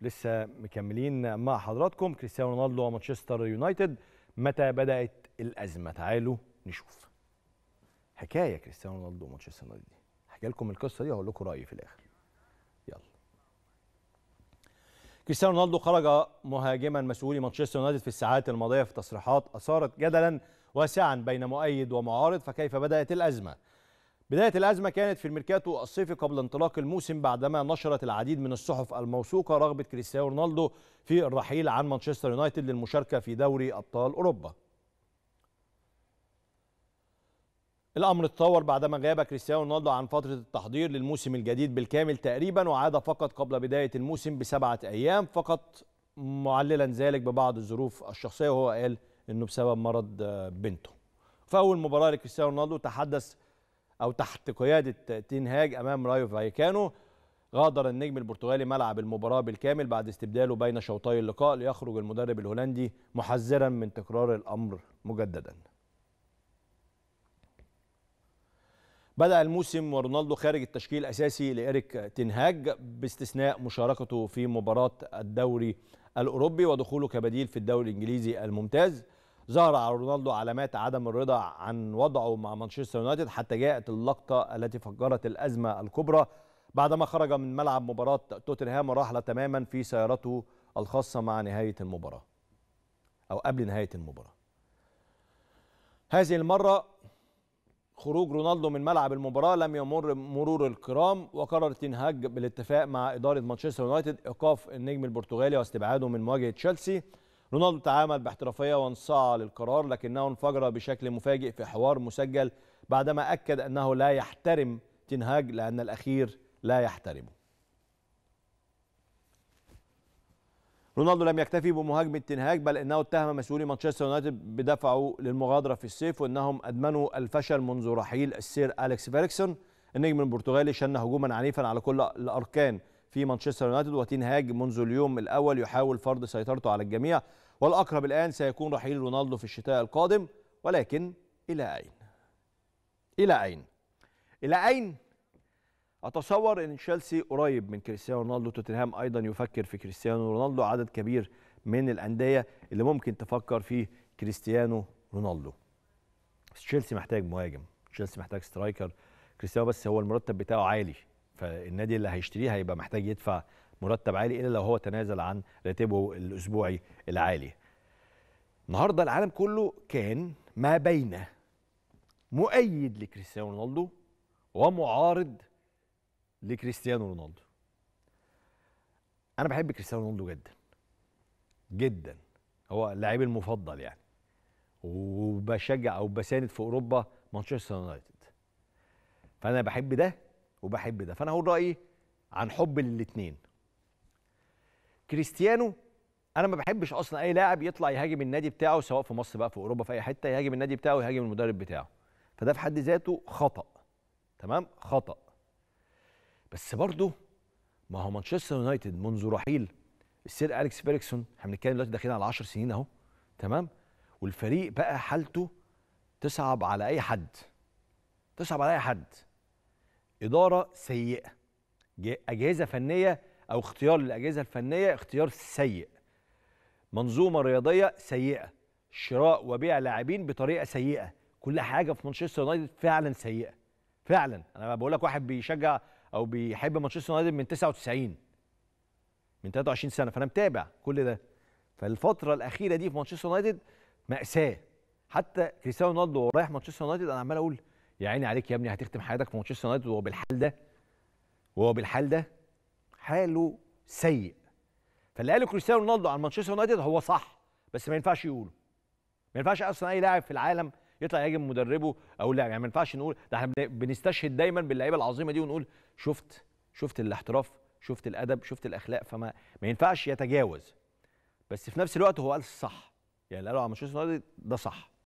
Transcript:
لسه مكملين مع حضراتكم كريستيانو رونالدو ومانشستر يونايتد متى بدات الازمه تعالوا نشوف حكايه كريستيانو رونالدو ومانشستر يونايتد دي هحكي لكم القصه دي وهقول لكم رايي في الاخر يلا كريستيانو رونالدو خرج مهاجما مسؤولي مانشستر يونايتد في الساعات الماضيه في تصريحات اثارت جدلا واسعا بين مؤيد ومعارض فكيف بدات الازمه بداية الأزمة كانت في الميركاتو الصيفي قبل انطلاق الموسم بعدما نشرت العديد من الصحف الموثوقة رغبة كريستيانو رونالدو في الرحيل عن مانشستر يونايتد للمشاركة في دوري أبطال أوروبا الأمر اتطور بعدما غاب كريستيانو رونالدو عن فترة التحضير للموسم الجديد بالكامل تقريبا وعاد فقط قبل بداية الموسم بسبعة أيام فقط معللا ذلك ببعض الظروف الشخصية وهو قال أنه بسبب مرض بنته فأول مباراة لكريستيانو رونالدو تحدث أو تحت قيادة تينهاج أمام رايو فايكانو غادر النجم البرتغالي ملعب المباراة بالكامل بعد استبداله بين شوطي اللقاء ليخرج المدرب الهولندي محذرا من تكرار الأمر مجددا بدأ الموسم ورونالدو خارج التشكيل الأساسي لإيريك تنهاج باستثناء مشاركته في مباراة الدوري الأوروبي ودخوله كبديل في الدوري الإنجليزي الممتاز ظهر على رونالدو علامات عدم الرضا عن وضعه مع مانشستر يونايتد حتى جاءت اللقطة التي فجرت الأزمة الكبرى بعدما خرج من ملعب مباراة توتنهام ورحل تماما في سيارته الخاصة مع نهاية المباراة أو قبل نهاية المباراة هذه المرة خروج رونالدو من ملعب المباراة لم يمر مرور الكرام وقرر تنهاج بالاتفاق مع إدارة مانشستر يونايتد إيقاف النجم البرتغالي واستبعاده من مواجهة تشيلسي رونالدو تعامل باحترافية وانصاع للقرار لكنه انفجر بشكل مفاجئ في حوار مسجل بعدما أكد أنه لا يحترم تنهاج لأن الأخير لا يحترمه رونالدو لم يكتفي بمهاجمة تنهاج بل انه اتهم مسؤولي مانشستر يونايتد بدفعه للمغادرة في الصيف وانهم ادمنوا الفشل منذ رحيل السير اليكس فيريكسون النجم البرتغالي شن هجوما عنيفا على كل الاركان في مانشستر يونايتد وتنهاج منذ اليوم الأول يحاول فرض سيطرته على الجميع والأقرب الآن سيكون رحيل رونالدو في الشتاء القادم ولكن إلى أين؟ إلى أين؟ إلى أين؟ أتصور أن تشيلسي قريب من كريستيانو رونالدو توتنهام أيضا يفكر في كريستيانو رونالدو عدد كبير من الأندية اللي ممكن تفكر في كريستيانو رونالدو تشيلسي محتاج مهاجم تشيلسي محتاج سترايكر كريستيانو بس هو المرتب بتاعه عالي فالنادي اللي هيشتريه هيبقى محتاج يدفع مرتب عالي الا لو هو تنازل عن راتبه الاسبوعي العالي. النهارده العالم كله كان ما بين مؤيد لكريستيانو رونالدو ومعارض لكريستيانو رونالدو. انا بحب كريستيانو رونالدو جدا. جدا. هو اللاعب المفضل يعني. وبشجع او بساند في اوروبا مانشستر يونايتد. فانا بحب ده وبحب ده فانا هقول رايي عن حب الاثنين كريستيانو انا ما بحبش اصلا اي لاعب يطلع يهاجم النادي بتاعه سواء في مصر بقى في اوروبا في اي حته يهاجم النادي بتاعه ويهاجم المدرب بتاعه فده في حد ذاته خطا تمام خطا بس برضه ما هو مانشستر يونايتد منذ رحيل السير اليكس فيريكسون احنا بنتكلم دلوقتي داخلين على 10 سنين اهو تمام والفريق بقى حالته تصعب على اي حد تصعب على اي حد إدارة سيئة أجهزة فنية أو اختيار للأجهزة الفنية اختيار سيء منظومة رياضية سيئة شراء وبيع لاعبين بطريقة سيئة كل حاجة في مانشستر يونايتد فعلا سيئة فعلا أنا بقول لك واحد بيشجع أو بيحب مانشستر يونايتد من 99 من 23 سنة فأنا متابع كل ده فالفترة الأخيرة دي في مانشستر يونايتد مأساة حتى كريستيانو رونالدو رايح مانشستر يونايتد أنا عمال أقول يا عيني عليك يا ابني هتختم حياتك في مانشستر يونايتد وهو بالحال ده وهو بالحال ده حاله سيء فاللي قاله كريستيانو رونالدو عن مانشستر يونايتد هو صح بس ما ينفعش يقوله ما ينفعش اصلا اي لاعب في العالم يطلع يهاجم مدربه او لاعب يعني ما ينفعش نقول ده احنا بنستشهد دايما باللعيبه العظيمه دي ونقول شفت شفت الاحتراف شفت الادب شفت الاخلاق فما ما ينفعش يتجاوز بس في نفس الوقت هو قال الصح يعني اللي قاله على مانشستر يونايتد ده صح